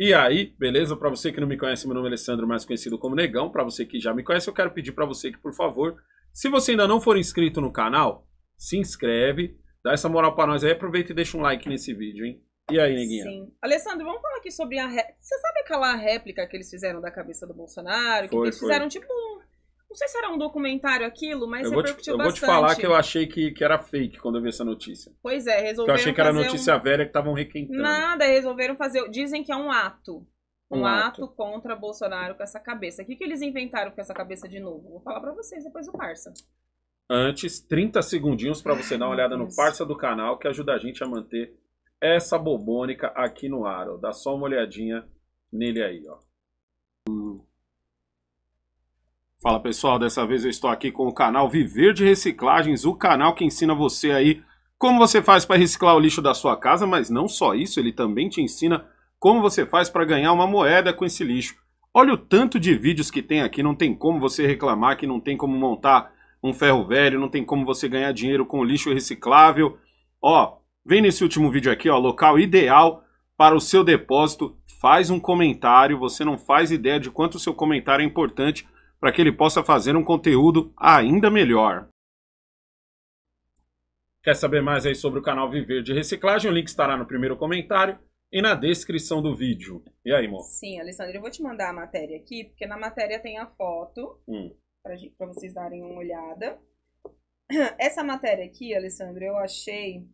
E, aí, beleza? Para você que não me conhece, meu nome é Alessandro, mais conhecido como Negão. Para você que já me conhece, eu quero pedir para você que, por favor, se você ainda não for inscrito no canal, se inscreve, dá essa moral para nós aí, aproveita e deixa um like nesse vídeo, hein? E aí, neguinha? Sim. Alessandro, vamos falar aqui sobre a. Ré... Você sabe aquela réplica que eles fizeram da cabeça do Bolsonaro? Que foi, eles foi. fizeram tipo um não sei se era um documentário aquilo, mas eu repercutiu vou te, eu bastante. Eu vou te falar que eu achei que, que era fake quando eu vi essa notícia. Pois é, resolveram. Eu achei que era notícia um... velha que estavam requentando. Nada, resolveram fazer. Dizem que é um ato. Um, um ato. ato. contra Bolsonaro com essa cabeça. O que, que eles inventaram com essa cabeça de novo? Vou falar para vocês depois do Parça. Antes, 30 segundinhos para você Ai, dar uma olhada Deus. no Parça do canal que ajuda a gente a manter essa bobônica aqui no ar. Ó. Dá só uma olhadinha nele aí, ó. Hum. Fala pessoal, dessa vez eu estou aqui com o canal Viver de Reciclagens, o canal que ensina você aí como você faz para reciclar o lixo da sua casa, mas não só isso, ele também te ensina como você faz para ganhar uma moeda com esse lixo. Olha o tanto de vídeos que tem aqui, não tem como você reclamar que não tem como montar um ferro velho, não tem como você ganhar dinheiro com lixo reciclável. Ó, vem nesse último vídeo aqui, ó, local ideal para o seu depósito. Faz um comentário, você não faz ideia de quanto o seu comentário é importante para que ele possa fazer um conteúdo ainda melhor. Quer saber mais aí sobre o canal Viver de Reciclagem? O link estará no primeiro comentário e na descrição do vídeo. E aí, amor? Sim, Alessandra, eu vou te mandar a matéria aqui, porque na matéria tem a foto, hum. para vocês darem uma olhada. Essa matéria aqui, Alessandra, eu achei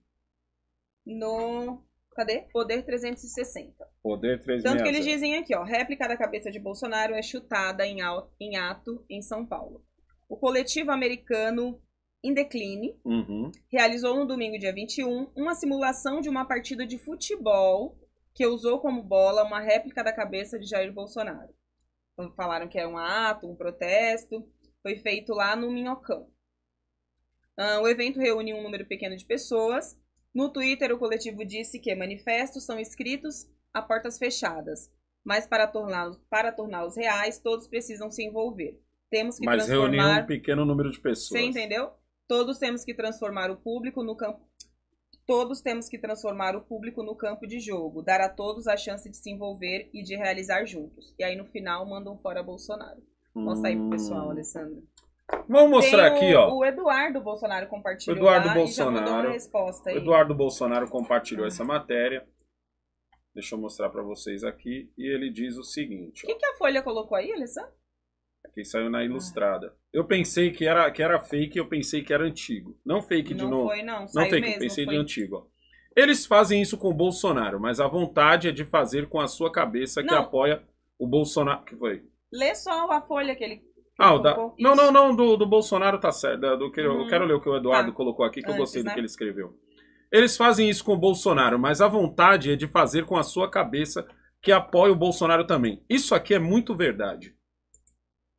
no Cadê? Poder 360. Poder 360. Tanto que eles dizem aqui, ó, réplica da cabeça de Bolsonaro é chutada em, em ato em São Paulo. O coletivo americano em decline uhum. realizou no domingo, dia 21, uma simulação de uma partida de futebol que usou como bola uma réplica da cabeça de Jair Bolsonaro. Então, falaram que é um ato, um protesto. Foi feito lá no Minhocão. Uh, o evento reúne um número pequeno de pessoas no Twitter, o coletivo disse que manifestos são escritos a portas fechadas, mas para torná-los para torná reais, todos precisam se envolver. Temos que mas transformar... reunir um pequeno número de pessoas. Você entendeu? Todos temos que transformar o público no campo Todos temos que transformar o público no campo de jogo, dar a todos a chance de se envolver e de realizar juntos. E aí no final mandam fora Bolsonaro. Vamos sair pro pessoal, hum. Alessandra? Vamos mostrar o, aqui, ó. O Eduardo Bolsonaro compartilhou. Eduardo Bolsonaro. resposta aí. Eduardo Bolsonaro compartilhou ah. essa matéria. Deixa eu mostrar para vocês aqui. E ele diz o seguinte: O que, que, a Folha colocou aí, Alessandro? Aqui saiu na Ilustrada. Eu pensei que era, que era fake, eu pensei que era antigo. Não fake de não novo. Foi, não, não fake, mesmo, eu pensei foi. de antigo, ó. Eles fazem isso com o Bolsonaro, mas a vontade é de fazer com a sua cabeça que apoia o Bolsonaro. que foi? Lê só a folha que ele ah, o da... Não, não, não, do, do Bolsonaro tá certo. É, do que, Eu hum, quero ler o que o Eduardo tá. colocou aqui, que Antes, eu é, gostei do né? que ele escreveu. Eles fazem isso com o Bolsonaro, mas a vontade é de fazer com a sua cabeça que apoia o Bolsonaro também. Isso aqui é muito verdade.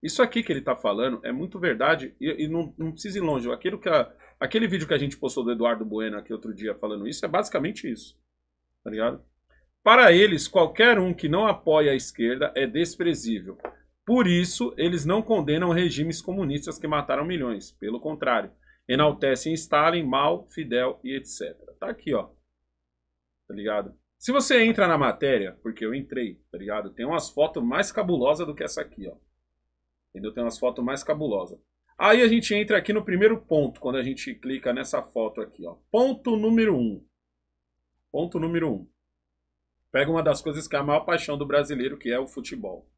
Isso aqui que ele tá falando é muito verdade e, e não, não precisa ir longe. Aquilo que a, aquele vídeo que a gente postou do Eduardo Bueno aqui outro dia falando isso é basicamente isso. Tá ligado? Para eles, qualquer um que não apoia a esquerda é desprezível. Por isso, eles não condenam regimes comunistas que mataram milhões. Pelo contrário, enaltecem Stalin, Mao, Fidel e etc. Tá aqui, ó. Tá ligado? Se você entra na matéria, porque eu entrei, tá ligado? Tem umas fotos mais cabulosas do que essa aqui, ó. Entendeu? Tem umas fotos mais cabulosas. Aí a gente entra aqui no primeiro ponto, quando a gente clica nessa foto aqui, ó. Ponto número Um. Ponto número Um. Pega uma das coisas que é a maior paixão do brasileiro, que é o futebol.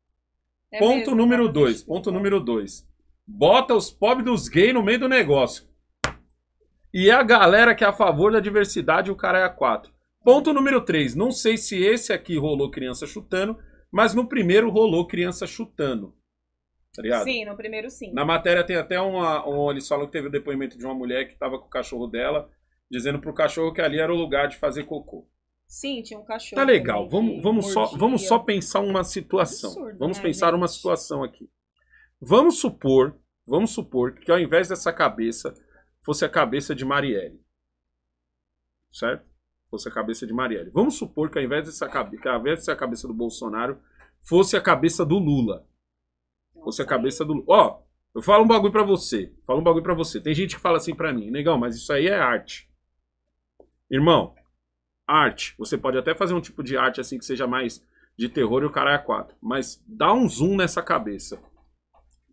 É ponto mesmo, número 2. dois. Ponto número dois. Bota os pobres dos gays no meio do negócio. E a galera que é a favor da diversidade, o cara é a quatro. Ponto número três. Não sei se esse aqui rolou criança chutando, mas no primeiro rolou criança chutando. Tá sim, no primeiro sim. Na matéria tem até uma. Um, eles falam que teve o depoimento de uma mulher que tava com o cachorro dela, dizendo pro cachorro que ali era o lugar de fazer cocô. Sim, tinha um cachorro. Tá legal. Vamos, vamos, só, vamos só pensar uma situação. Absurdo, vamos né, pensar gente? uma situação aqui. Vamos supor, vamos supor que ao invés dessa cabeça fosse a cabeça de Marielle. Certo? Fosse a cabeça de Marielle. Vamos supor que ao invés dessa cabeça, ao invés dessa cabeça do Bolsonaro, fosse a cabeça do Lula. Fosse a cabeça do Lula. Ó, eu falo um bagulho para você. Falo um bagulho para você. Tem gente que fala assim para mim, negão, mas isso aí é arte. Irmão, arte. Você pode até fazer um tipo de arte assim que seja mais de terror e o cara é quatro. Mas dá um zoom nessa cabeça.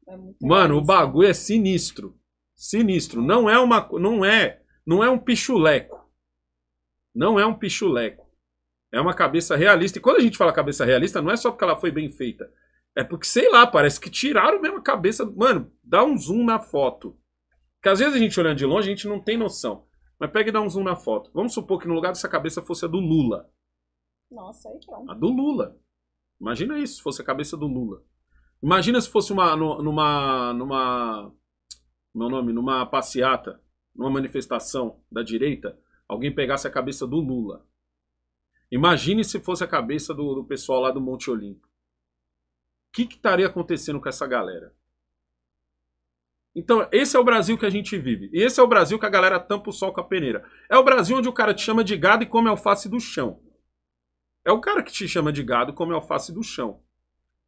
É Mano, o bagulho é sinistro. Sinistro. Não é uma. Não é. Não é um pichuleco. Não é um pichuleco. É uma cabeça realista. E quando a gente fala cabeça realista, não é só porque ela foi bem feita. É porque, sei lá, parece que tiraram mesmo a cabeça. Mano, dá um zoom na foto. Porque às vezes a gente olhando de longe, a gente não tem noção. Mas pega e dá um zoom na foto. Vamos supor que no lugar dessa cabeça fosse a do Lula. Nossa, aí pronto. A do Lula. Imagina isso, se fosse a cabeça do Lula. Imagina se fosse uma numa numa meu é nome, numa passeata, numa manifestação da direita, alguém pegasse a cabeça do Lula. Imagine se fosse a cabeça do, do pessoal lá do Monte Olimpo. O que estaria acontecendo com essa galera? Então, esse é o Brasil que a gente vive. E esse é o Brasil que a galera tampa o sol com a peneira. É o Brasil onde o cara te chama de gado e come alface do chão. É o cara que te chama de gado e come alface do chão.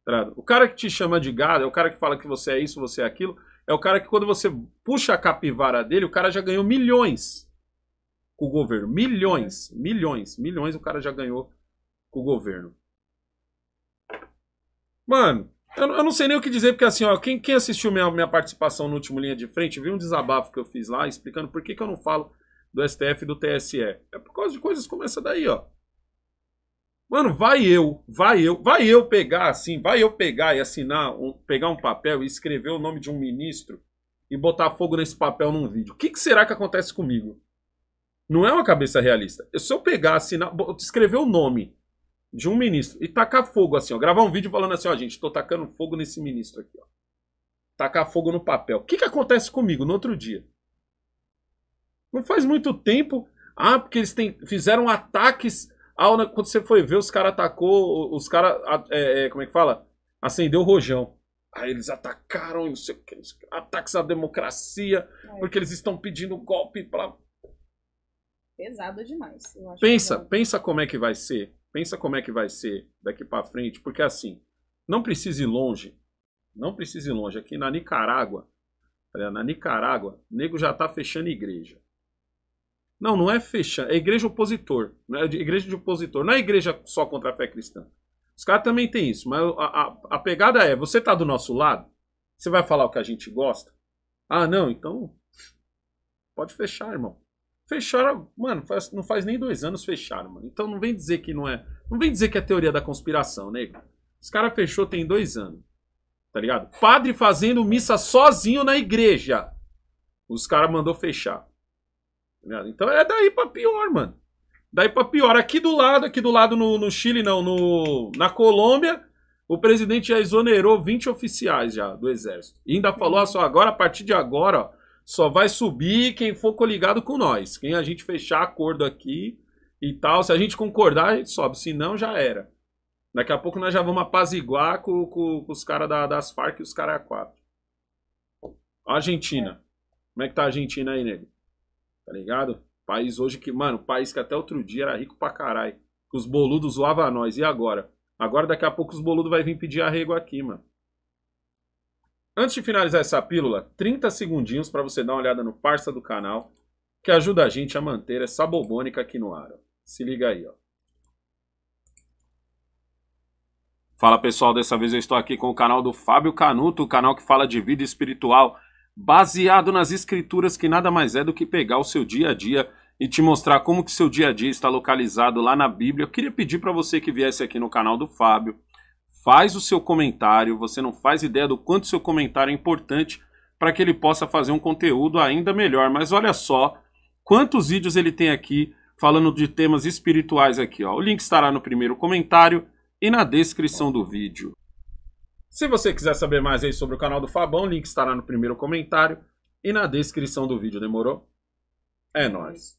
Tá o cara que te chama de gado, é o cara que fala que você é isso, você é aquilo, é o cara que quando você puxa a capivara dele, o cara já ganhou milhões com o governo. Milhões, milhões, milhões o cara já ganhou com o governo. Mano, eu, eu, não sei nem o que dizer, porque assim, ó, quem, quem assistiu minha, minha participação no último Linha de Frente, viu um desabafo que eu fiz lá explicando por que, que eu não falo do STF e do TSE. É por causa de coisas como essa daí, ó. Mano, vai eu, vai eu, vai eu pegar assim, vai eu pegar e assinar, um, pegar um papel e escrever o nome de um ministro e botar fogo nesse papel num vídeo. O que, que será que acontece comigo? Não é uma cabeça realista. Se eu pegar, assinar, escrever o nome de um ministro. E tacar fogo assim, ó. Gravar um vídeo falando assim, ó, gente, tô tacando fogo nesse ministro aqui, ó. Tacar fogo no papel. O que, que acontece comigo no outro dia? Não faz muito tempo. Ah, porque eles têm, fizeram ataques. Ao, né, quando você foi ver, os caras atacou, os caras. É, é, como é que fala? Acendeu o rojão. Aí eles atacaram, não sei o que, ataques à democracia, é. porque eles estão pedindo golpe. Pra... Pesado demais. pensa, pensa como é que vai ser Pensa como é que vai ser daqui para frente, porque assim, não precisa ir longe, não precisa ir longe. Aqui na Nicarágua, na Nicarágua, nego já está fechando igreja. Não, não é fechando. é igreja opositor, não é igreja de opositor, não é igreja só contra a fé cristã. Os caras também têm isso, mas a, a, a pegada é, você está do nosso lado, você vai falar o que a gente gosta? Ah, não, então pode fechar, irmão. Fecharam, mano, faz, não faz nem dois anos fecharam, mano. Então não vem dizer que não é. Não vem dizer que é teoria da conspiração, nego. Os caras fechou tem dois anos. Tá ligado? Padre fazendo missa sozinho na igreja. Os caras mandou fechar. Tá então é daí pra pior, mano. Daí pra pior. Aqui do lado, aqui do lado no, no Chile, não, no, na Colômbia, o presidente já exonerou 20 oficiais já do exército. E ainda falou, ah, só agora, a partir de agora, ó, só vai subir quem for coligado com nós. Quem a gente fechar acordo aqui e tal. Se a gente concordar, a gente sobe. Se não, já era. Daqui a pouco nós já vamos apaziguar com, com, com os caras da, das Farc e os caras a quatro. Argentina. Como é que tá a Argentina aí, nego? Tá ligado? País hoje que, mano, país que até outro dia era rico pra caralho. os boludos zoavam a nós. E agora? Agora daqui a pouco os boludos vai vir pedir arrego aqui, mano. Antes de finalizar essa pílula, 30 segundinhos para você dar uma olhada no parça do canal, que ajuda a gente a manter essa bobônica aqui no ar. Ó. Se liga aí, ó. Fala pessoal, dessa vez eu estou aqui com o canal do Fábio Canuto, o canal que fala de vida espiritual, baseado nas escrituras, que nada mais é do que pegar o seu dia a dia e te mostrar como que seu dia a dia está localizado lá na Bíblia. Eu queria pedir para você que viesse aqui no canal do Fábio, faz o seu comentário, você não faz ideia do quanto seu comentário é importante para que ele possa fazer um conteúdo ainda melhor. Mas olha só quantos vídeos ele tem aqui falando de temas espirituais aqui. Ó. O link estará no primeiro comentário e na descrição do vídeo. Se você quiser saber mais aí sobre o canal do Fabão, o link estará no primeiro comentário e na descrição do vídeo, demorou? É nóis!